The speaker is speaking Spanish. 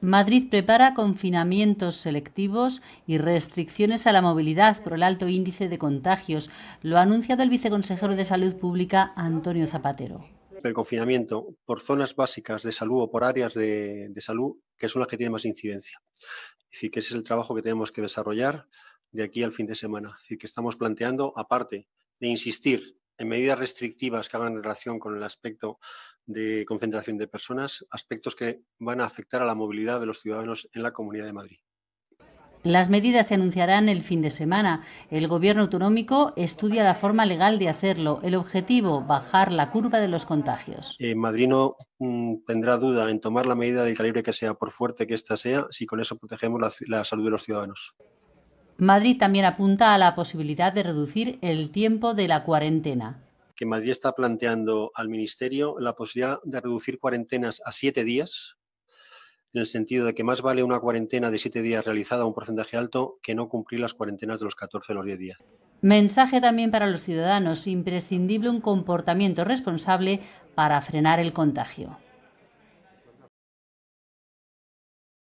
Madrid prepara confinamientos selectivos y restricciones a la movilidad por el alto índice de contagios. Lo ha anunciado el viceconsejero de Salud Pública, Antonio Zapatero. El confinamiento por zonas básicas de salud o por áreas de, salud, que son las que tienen más incidencia. Es decir, que ese es el trabajo que tenemos que desarrollar de aquí al fin de semana. Es decir, que estamos planteando, aparte de insistir en medidas restrictivas que hagan relación con el aspecto de concentración de personas, aspectos que van a afectar a la movilidad de los ciudadanos en la Comunidad de Madrid. Las medidas se anunciarán el fin de semana. El gobierno autonómico estudia la forma legal de hacerlo. El objetivo, bajar la curva de los contagios. Madrino Madrid no mm, tendrá duda en tomar la medida del calibre que sea, por fuerte que ésta sea, si con eso protegemos la salud de los ciudadanos. Madrid también apunta a la posibilidad de reducir el tiempo de la cuarentena. Que Madrid está planteando al Ministerio la posibilidad de reducir cuarentenas a siete días, en el sentido de que más vale una cuarentena de siete días realizada a un porcentaje alto que no cumplir las cuarentenas de los 14 o los 10 días. Mensaje también para los ciudadanos, imprescindible un comportamiento responsable para frenar el contagio.